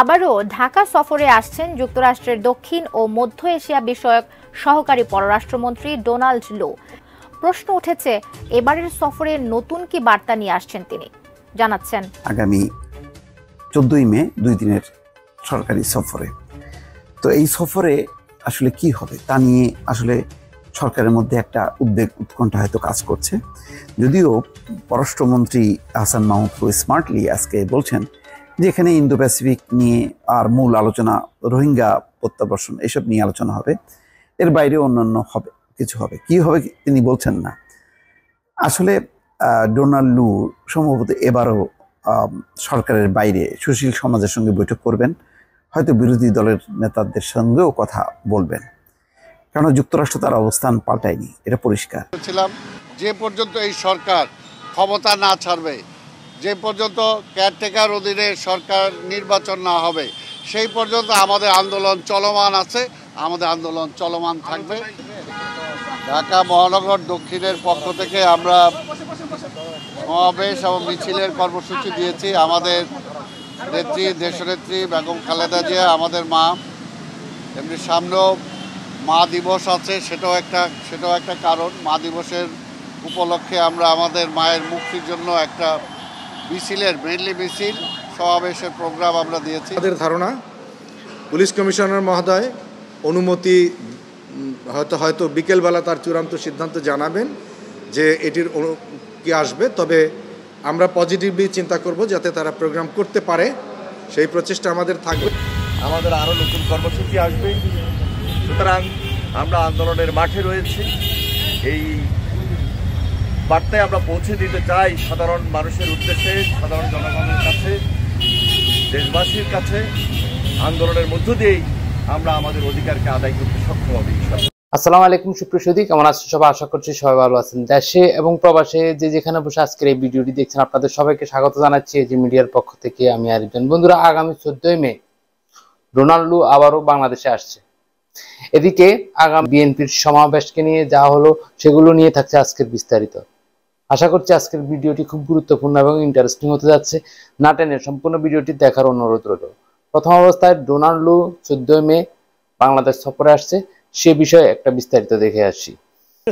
আবারও ঢাকা সফরে আসছেন যুক্তরাষ্ট্রের দক্ষিণ ও মধ্য এশিয়া বিষয়ক সহকারী পররাষ্ট্রমন্ত্রী ডোনাল্ড লো প্রশ্ন উঠেছে এবারের সফরে নতুন কি বার্তা নিয়ে আসছেন তিনি জানাচ্ছেন আগামী চোদ্দই মে দুই দিনের সরকারি সফরে তো এই সফরে আসলে কি হবে তা নিয়ে আসলে সরকারের মধ্যে একটা উদ্বেগ উৎকণ্ঠা হয়তো কাজ করছে যদিও পররাষ্ট্রমন্ত্রী হাসান মাহমুদ স্মার্টলি আজকে বলছেন যেখানে ইন্দো প্যাসিফিক নিয়ে আর মূল আলোচনা রোহিঙ্গা প্রত্যাবর্ষণ এসব নিয়ে আলোচনা হবে এর বাইরে অন্যান্য হবে কিছু হবে কি হবে তিনি বলছেন না আসলে ডোনাল্ড লু সম্ভবত এবারও সরকারের বাইরে সুশীল সমাজের সঙ্গে বৈঠক করবেন হয়তো বিরোধী দলের নেতাদের সঙ্গেও কথা বলবেন কেন যুক্তরাষ্ট্র তার অবস্থান পাল্টায়নি এটা পরিষ্কার যে পর্যন্ত এই সরকার ক্ষমতা না ছাড়বে যে পর্যন্ত কেয়ারটেকার অধীনে সরকার নির্বাচন না হবে সেই পর্যন্ত আমাদের আন্দোলন চলমান আছে আমাদের আন্দোলন চলমান থাকবে ঢাকা মহানগর দক্ষিণের পক্ষ থেকে আমরা সমাবেশ এবং মিছিলের কর্মসূচি দিয়েছি আমাদের নেত্রী দেশনেত্রী বেগম খালেদা জিয়া আমাদের মা এমনি সামনেও মা দিবস আছে সেটাও একটা সেটাও একটা কারণ মা দিবসের উপলক্ষে আমরা আমাদের মায়ের মুক্তির জন্য একটা মিছিলের মেনলি মিছিল সমাবেশের প্রোগ্রাম আমরা দিয়েছি তাদের ধারণা পুলিশ কমিশনার মহোদয় অনুমতি হয়তো হয়তো বিকেলবেলা তার চূড়ান্ত সিদ্ধান্ত জানাবেন যে এটির কি আসবে তবে আমরা পজিটিভলি চিন্তা করব যাতে তারা প্রোগ্রাম করতে পারে সেই প্রচেষ্টা আমাদের থাকবে আমাদের আরও নতুন কর্মসূচি আসবে সুতরাং আমরা আন্দোলনের মাঠে রয়েছি এই বার্তায় আমরা পৌঁছে দিতে চাই সাধারণ মানুষের উদ্দেশ্যে সাধারণ জনগণের কাছে দেশবাসীর কাছে আন্দোলনের মধ্য দিয়েই আমরা আমাদের অধিকারকে আদায় করতে সক্ষম হবে আসসালামু আলাইকুম সুপ্রিয় সুদী কেমন আছেন সবাই আশা করছি সবাই ভালো আছেন দেশে এবং প্রবাসে যে যেখানে বসে আজকের এই ভিডিওটি দেখছেন আপনাদের সবাইকে স্বাগত জানাচ্ছি যে মিডিয়ার পক্ষ থেকে আমি আরেকজন বন্ধুরা আগামী চোদ্দই মে রোনাল্ডো আবারও বাংলাদেশে আসছে এদিকে আগামী বিএনপির সমাবেশকে নিয়ে যা হলো সেগুলো নিয়ে থাকছে আজকের বিস্তারিত আশা করছি আজকের ভিডিওটি খুব গুরুত্বপূর্ণ এবং ইন্টারেস্টিং হতে যাচ্ছে নাটেনের সম্পূর্ণ ভিডিওটি দেখার অনুরোধ রইল প্রথম অবস্থায় ডোনাল্ডো চোদ্দই মে বাংলাদেশ সফরে আসছে সে বিষয়ে একটা বিস্তারিত দেখে আসি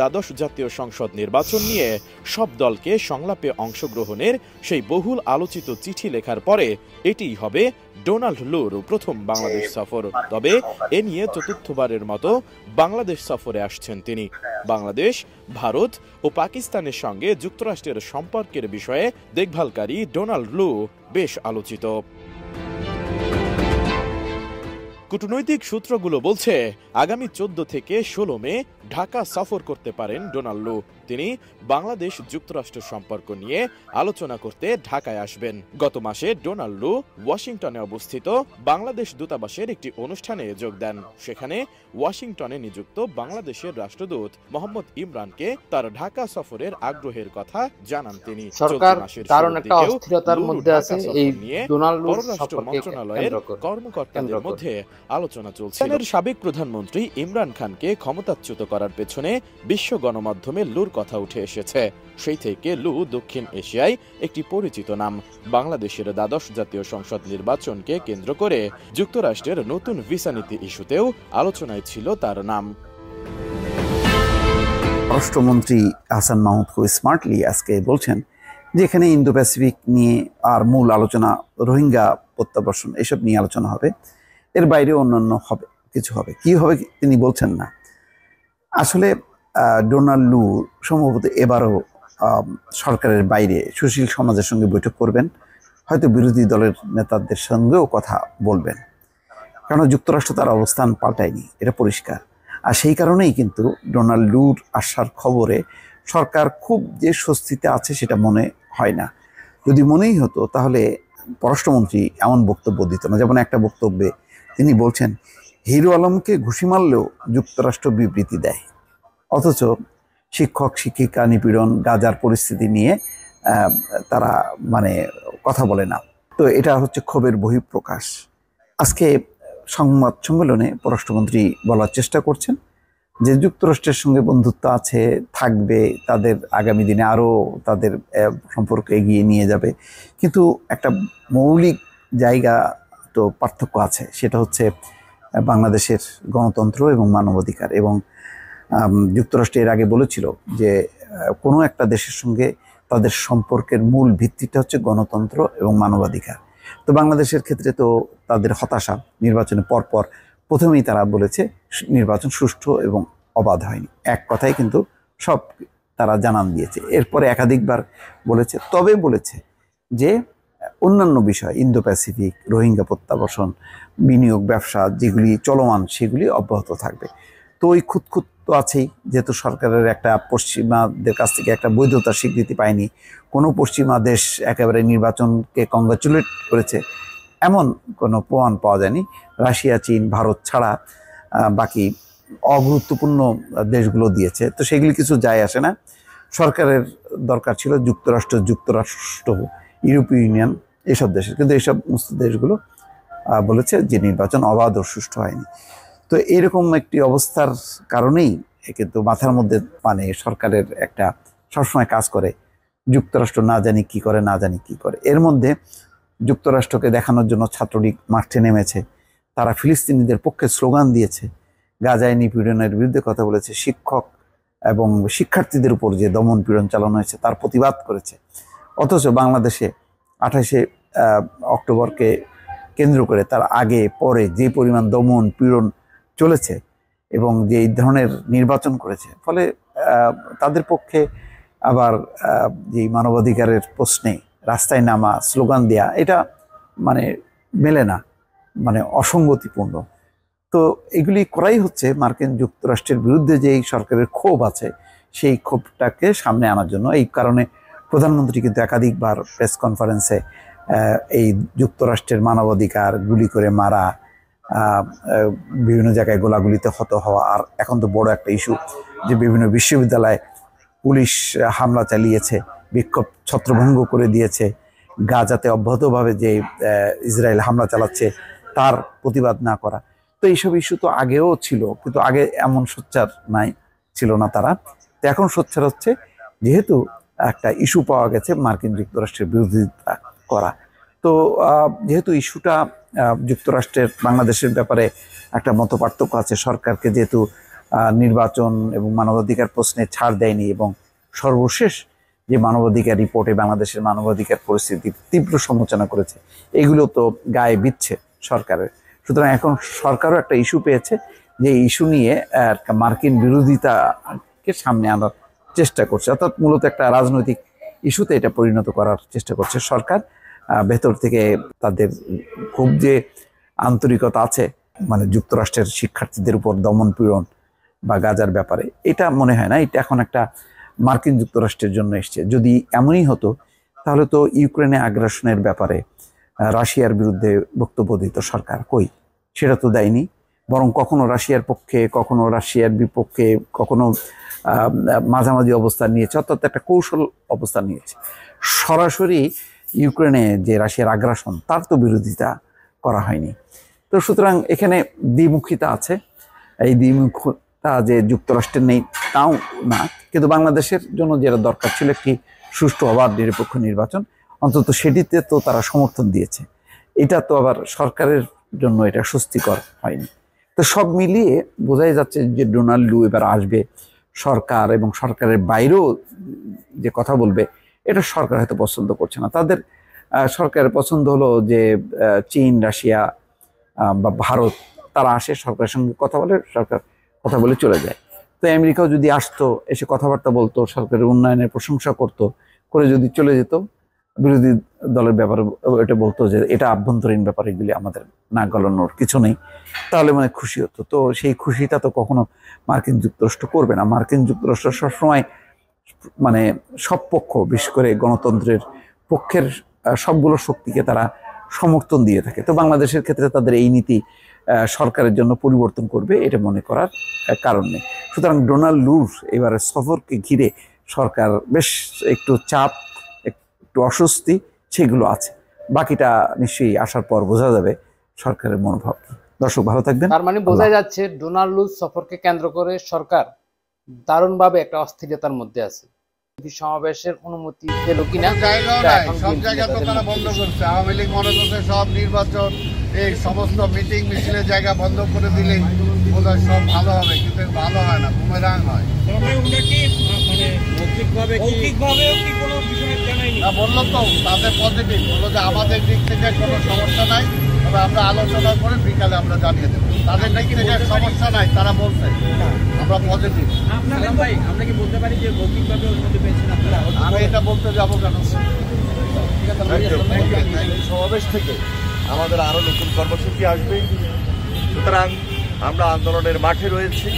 দ্বাদশ জাতীয় সংসদ নির্বাচন নিয়ে সব দলকে সংলাপে অংশগ্রহণের সেই বহুল আলোচিত চিঠি লেখার পরে এটি হবে ডোনাল্ড লুর প্রথম বাংলাদেশ সফর তবে এ নিয়ে চতুর্থবারের মতো বাংলাদেশ সফরে আসছেন তিনি বাংলাদেশ ভারত ও পাকিস্তানের সঙ্গে যুক্তরাষ্ট্রের সম্পর্কের বিষয়ে দেখভালকারী ডোনাল্ড লু বেশ আলোচিত কূটনৈতিক সূত্রগুলো বলছে আগামী চোদ্দ থেকে ষোলো মে ঢাকা সফর করতে পারেন ডোনাল্ডো তিনি বাংলাদেশ যুক্তরাষ্ট্র সম্পর্ক নিয়ে আলোচনা করতে ঢাকায় আসবেন গত মাসে ডোনাল্ড লু ওয়াশিংটনে অবস্থিত বাংলাদেশ দূতাবাসের একটি অনুষ্ঠানে যোগ দেন সেখানে ওয়াশিংটনে নিযুক্ত বাংলাদেশের রাষ্ট্রদূত মোহাম্মদ ইমরানকে তার ঢাকা সফরের আগ্রহের কথা জানান তিনি সরকার কারণ একটা অস্থিরতার মধ্যে আছে এই ডোনাল্ড লু মন্ত্রণালয়ের কর্মকর্তাদের মধ্যে আলোচনা চলছে সাবেক প্রধানমন্ত্রী ইমরান খানকে ক্ষমতাচ্যুত করার পেছনে বিশ্ব গণমাধ্যমে লুর কথা উঠে এসেছে সেই থেকে লু দক্ষিণ এশিয়ায় একটি পরিচিত নাম বাংলাদেশের দ্বাদশ জাতীয় সংসদ নির্বাচনকে কেন্দ্র করে যুক্তরাষ্ট্রের নতুন ভিসা নীতি ইস্যুতেও আলোচনায় ছিল তার নাম রাষ্ট্রমন্ত্রী হাসান মাহমুদ খুব স্মার্টলি আজকে বলছেন যেখানে ইন্দো প্যাসিফিক নিয়ে আর মূল আলোচনা রোহিঙ্গা প্রত্যাবর্ষণ এসব নিয়ে আলোচনা হবে এর বাইরে অন্যান্য হবে কিছু হবে কি হবে তিনি বলছেন না আসলে ডোনাল্ড লু সম্ভবত এবারও সরকারের বাইরে সুশীল সমাজের সঙ্গে বৈঠক করবেন হয়তো বিরোধী দলের নেতাদের সঙ্গেও কথা বলবেন কেন যুক্তরাষ্ট্র তার অবস্থান পাল্টায়নি এটা পরিষ্কার আর সেই কারণেই কিন্তু ডোনাল্ড লুর আসার খবরে সরকার খুব যে স্বস্তিতে আছে সেটা মনে হয় না যদি মনেই হতো তাহলে পররাষ্ট্রমন্ত্রী এমন বক্তব্য দিত না যেমন একটা বক্তব্যে তিনি বলছেন হিরু আলমকে ঘুষি মারলেও যুক্তরাষ্ট্র বিবৃতি দেয় অথচ শিক্ষক শিক্ষিকা নিপীড়ন গাজার পরিস্থিতি নিয়ে তারা মানে কথা বলে না তো এটা হচ্ছে ক্ষোভের বহিঃপ্রকাশ আজকে সংবাদ সম্মেলনে পররাষ্ট্রমন্ত্রী বলার চেষ্টা করছেন যে যুক্তরাষ্ট্রের সঙ্গে বন্ধুত্ব আছে থাকবে তাদের আগামী দিনে আরও তাদের সম্পর্ক এগিয়ে নিয়ে যাবে কিন্তু একটা মৌলিক জায়গা তো পার্থক্য আছে সেটা হচ্ছে বাংলাদেশের গণতন্ত্র এবং মানবাধিকার এবং যুক্তরাষ্ট্র এর আগে বলেছিল যে কোনো একটা দেশের সঙ্গে তাদের সম্পর্কের মূল ভিত্তিটা হচ্ছে গণতন্ত্র এবং মানবাধিকার তো বাংলাদেশের ক্ষেত্রে তো তাদের হতাশা নির্বাচনের পরপর প্রথমেই তারা বলেছে নির্বাচন সুষ্ঠু এবং অবাধ হয়নি এক কথাই কিন্তু সব তারা জানান দিয়েছে এরপরে একাধিকবার বলেছে তবে বলেছে যে অন্যান্য বিষয় ইন্দো প্যাসিফিক রোহিঙ্গা প্রত্যাবাসন বিনিয়োগ ব্যবসা যেগুলি চলমান সেগুলি অব্যাহত থাকবে তো ওই খুঁতখুত তো আছেই যেহেতু সরকারের একটা পশ্চিমাদের কাছ থেকে একটা বৈধতা স্বীকৃতি পায়নি কোনো পশ্চিমা দেশ একেবারে নির্বাচনকে কংগ্রাচুলেট করেছে এমন কোনো প্রমাণ পাওয়া যায়নি রাশিয়া চীন ভারত ছাড়া বাকি অগুরুত্বপূর্ণ দেশগুলো দিয়েছে তো সেগুলি কিছু যায় আসে না সরকারের দরকার ছিল যুক্তরাষ্ট্র যুক্তরাষ্ট্র ইউরোপীয় ইউনিয়ন এসব দেশের কিন্তু এইসব দেশগুলো বলেছে যে নির্বাচন অবাধ ও সুষ্ঠু হয়নি তো এরকম একটি অবস্থার কারণেই কিন্তু মাথার মধ্যে মানে সরকারের একটা সবসময় কাজ করে যুক্তরাষ্ট্র না জানি কি করে না জানি কি করে এর মধ্যে যুক্তরাষ্ট্রকে দেখানোর জন্য ছাত্রলীগ মাঠে নেমেছে তারা ফিলিস্তিনিদের পক্ষে স্লোগান দিয়েছে গাজায় নিপীড়নের বিরুদ্ধে কথা বলেছে শিক্ষক এবং শিক্ষার্থীদের উপর যে দমন পীড়ন চালানো হয়েছে তার প্রতিবাদ করেছে অথচ বাংলাদেশে আঠাশে অক্টোবরকে কেন্দ্র করে তার আগে পরে যে পরিমাণ দমন পীড়ন চলেছে এবং যে এই ধরনের নির্বাচন করেছে ফলে তাদের পক্ষে আবার যে মানবাধিকারের প্রশ্নে রাস্তায় নামা স্লোগান দেয়া এটা মানে মেলে না মানে অসঙ্গতিপূর্ণ তো এগুলি করাই হচ্ছে মার্কিন যুক্তরাষ্ট্রের বিরুদ্ধে যে এই সরকারের ক্ষোভ আছে সেই ক্ষোভটাকে সামনে আনার জন্য এই কারণে প্রধানমন্ত্রী কিন্তু একাধিকবার প্রেস কনফারেন্সে এই যুক্তরাষ্ট্রের মানবাধিকার গুলি করে মারা বিভিন্ন জায়গায় গোলাগুলিতে হত হওয়া আর এখন তো বড় একটা ইস্যু যে বিভিন্ন বিশ্ববিদ্যালয়ে পুলিশ হামলা চালিয়েছে বিক্ষোভ ছত্রভঙ্গ করে দিয়েছে গাজাতে অব্যাহতভাবে যে ইসরায়েল হামলা চালাচ্ছে তার প্রতিবাদ না করা তো এইসব ইস্যু তো আগেও ছিল কিন্তু আগে এমন সোচ্চার নাই ছিল না তারা তো এখন সোচ্চার হচ্ছে যেহেতু একটা ইস্যু পাওয়া গেছে মার্কিন যুক্তরাষ্ট্রের বিরোধিতা করা তো যেহেতু ইস্যুটা যুক্তরাষ্ট্রের বাংলাদেশের ব্যাপারে একটা মত পার্থক্য আছে সরকারকে যেহেতু নির্বাচন এবং মানবাধিকার প্রশ্নে ছাড় দেয়নি এবং সর্বশেষ যে মানবাধিকার রিপোর্টে বাংলাদেশের মানবাধিকার পরিস্থিতি তীব্র সমালোচনা করেছে এগুলো তো গায়ে বিচ্ছে সরকারের সুতরাং এখন সরকারও একটা ইস্যু পেয়েছে যে ইস্যু নিয়ে মার্কিন বিরোধিতাকে সামনে আনার চেষ্টা করছে অর্থাৎ মূলত একটা রাজনৈতিক ইস্যুতে এটা পরিণত করার চেষ্টা করছে সরকার ভেতর থেকে তাদের খুব যে আন্তরিকতা আছে মানে যুক্তরাষ্ট্রের শিক্ষার্থীদের উপর দমন পীড়ন বা গাজার ব্যাপারে এটা মনে হয় না এটা এখন একটা মার্কিন যুক্তরাষ্ট্রের জন্য এসছে যদি এমনই হতো তাহলে তো ইউক্রেনে আগ্রাসনের ব্যাপারে রাশিয়ার বিরুদ্ধে বক্তব্য দিত সরকার কই সেটা তো দেয়নি বরং কখনো রাশিয়ার পক্ষে কখনো রাশিয়ার বিপক্ষে কখনো মাঝামাঝি অবস্থান নিয়েছে অর্থাৎ একটা কৌশল অবস্থান নিয়েছে সরাসরি ইউক্রেনে যে রাশিয়ার আগ্রাসন তার তো বিরোধিতা করা হয়নি তো সুতরাং এখানে দ্বিমুখিতা আছে এই দ্বিমুখতা যে যুক্তরাষ্ট্রের নেই তাও না কিন্তু বাংলাদেশের জন্য যেটা দরকার ছিল একটি সুষ্ঠু অবাধ নিরপেক্ষ নির্বাচন অন্তত সেটিতে তো তারা সমর্থন দিয়েছে এটা তো আবার সরকারের জন্য এটা স্বস্তিকর হয়নি তো সব মিলিয়ে বোঝাই যাচ্ছে যে ডোনাল্ড লু এবার আসবে সরকার এবং সরকারের বাইরেও যে কথা বলবে এটা সরকার হয়তো পছন্দ করছে না তাদের সরকার পছন্দ হলো যে চীন রাশিয়া বা ভারত তারা আসে সরকারের সঙ্গে কথা বলে সরকার কথা বলে চলে যায় তো আমেরিকাও যদি আসতো এসে কথাবার্তা বলতো সরকারের উন্নয়নের প্রশংসা করত করে যদি চলে যেত বিরোধী দলের ব্যাপারে এটা বলতো যে এটা আভ্যন্তরীণ ব্যাপার এগুলি আমাদের না গলানোর কিছু নেই তাহলে মানে খুশি হতো তো সেই খুশিটা তো কখনো মার্কিন যুক্তরাষ্ট্র করবে না মার্কিন যুক্তরাষ্ট্র সবসময় মানে সব পক্ষ বিশেষ করে গণতন্ত্রের পক্ষের সবগুলো শক্তিকে তারা সমর্থন দিয়ে থাকে তো বাংলাদেশের ক্ষেত্রে তাদের এই নীতি সরকারের জন্য পরিবর্তন করবে এটা মনে করার কারণ নেই সুতরাং ডোনাল্ড লুর এবারে সফরকে ঘিরে সরকার বেশ একটু চাপ একটু অস্বস্তি সেগুলো আছে বাকিটা নিশ্চয়ই আসার পর বোঝা যাবে সরকারের মনোভাব দর্শক ভালো থাকবেন তার মানে বোঝা যাচ্ছে ডোনাল্ড লুর সফরকে কেন্দ্র করে সরকার দারুণভাবে একটা অস্থিরতার মধ্যে আছে সমাবেশের অনুমতি পেল কিনা সব জায়গা তারা বন্ধ করছে আওয়ামী লীগ মনে করছে সব নির্বাচন এই সমস্ত মিটিং মিছিলের জায়গা বন্ধ করে দিলে বোধহয় সব ভালো হবে কিন্তু ভালো হয় না বুমেরাং হয় মানে বললো তো তাদের পজিটিভ বললো যে আমাদের দিক থেকে কোনো সমস্যা নাই তবে আমরা আলোচনা করে বিকালে আমরা জানিয়ে দেবো তাদের নাকি সমস্যা নাই তারা বলছে আমরা পজিটিভ ভাই আমরা কি বলতে পারি যে মৌখিকভাবে অনুমতি পেয়েছেন আপনারা আমি এটা বলতে যাবো কেন সমাবেশ থেকে আমাদের আরও নতুন কর্মসূচি আসবে সুতরাং আমরা আন্দোলনের মাঠে রয়েছি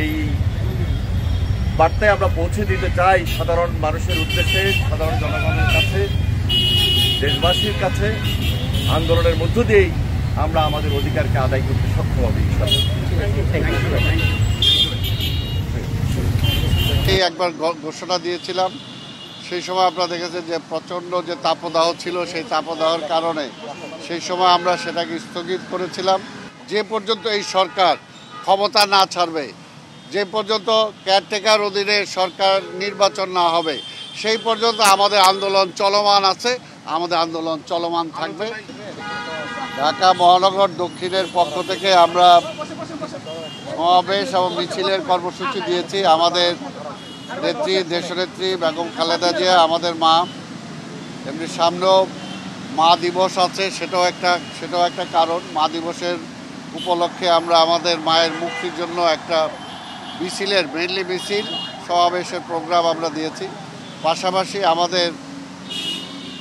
এই বার্তায় আমরা পৌঁছে দিতে চাই সাধারণ মানুষের উদ্দেশ্যে সাধারণ জনগণের কাছে দেশবাসীর কাছে আন্দোলনের মধ্য দিয়েই আমরা আমাদের অধিকারকে আদায় করতে সক্ষম হবে এই একবার ঘোষণা দিয়েছিলাম সেই সময় আপনারা দেখেছেন যে প্রচণ্ড যে তাপদাহ ছিল সেই তাপদাহর কারণে সেই সময় আমরা সেটাকে স্থগিত করেছিলাম যে পর্যন্ত এই সরকার ক্ষমতা না ছাড়বে যে পর্যন্ত কেয়ারটেকার অধীনে সরকার নির্বাচন না হবে সেই পর্যন্ত আমাদের আন্দোলন চলমান আছে আমাদের আন্দোলন চলমান থাকবে ঢাকা মহানগর দক্ষিণের পক্ষ থেকে আমরা সমাবেশ এবং মিছিলের কর্মসূচি দিয়েছি আমাদের নেত্রী দেশনেত্রী বেগম খালেদা জিয়া আমাদের মা এমনি সামনেও মা দিবস আছে সেটাও একটা সেটাও একটা কারণ মা দিবসের উপলক্ষে আমরা আমাদের মায়ের মুক্তির জন্য একটা মিছিলের মেনলি মিছিল সমাবেশের প্রোগ্রাম আমরা দিয়েছি পাশাপাশি আমাদের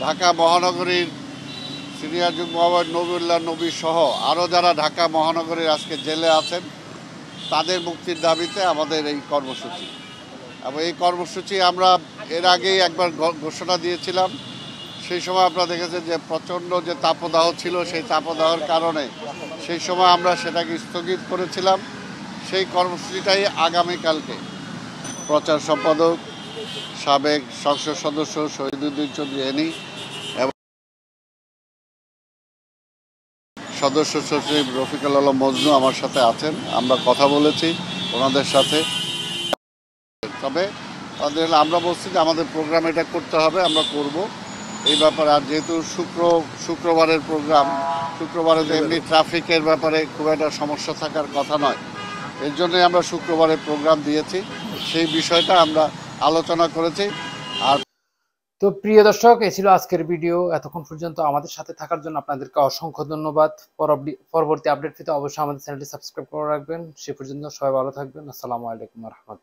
ঢাকা মহানগরীর সিনিয়র মহাবাদ নবীল্লা নবী সহ আরও যারা ঢাকা মহানগরীর আজকে জেলে আছেন তাদের মুক্তির দাবিতে আমাদের এই কর্মসূচি এবং এই কর্মসূচি আমরা এর আগেই একবার ঘোষণা দিয়েছিলাম সেই সময় আপনারা দেখেছেন যে প্রচণ্ড যে তাপদাহ ছিল সেই তাপদাহর কারণে সেই সময় আমরা সেটাকে স্থগিত করেছিলাম সেই কর্মসূচিটাই আগামীকালকে প্রচার সম্পাদক সাবেক সংসদ সদস্য শহীদুদ্দিন চৌধুরী এনি সদস্য সচিব রফিকুল আলম মজনু আমার সাথে আছেন আমরা কথা বলেছি ওনাদের সাথে তবে আমরা বলছি যে আমাদের প্রোগ্রাম এটা করতে হবে আমরা করব এই ব্যাপারে আর যেহেতু শুক্র শুক্রবারের প্রোগ্রাম শুক্রবারে এমনি ট্রাফিকের ব্যাপারে খুব একটা সমস্যা থাকার কথা নয় এর জন্যই আমরা শুক্রবারের প্রোগ্রাম দিয়েছি সেই বিষয়টা আমরা আলোচনা করেছি তো প্রিয় দর্শক এ ছিল আজকের ভিডিও এতক্ষণ পর্যন্ত আমাদের সাথে থাকার জন্য আপনাদেরকে অসংখ্য ধন্যবাদ পরবর্তী আপডেট পেতে অবশ্যই আমাদের চ্যানেলটি সাবস্ক্রাইব করে রাখবেন সে পর্যন্ত সবাই ভালো থাকবেন আসসালামু আলাইকুম রহমতুল্লাহ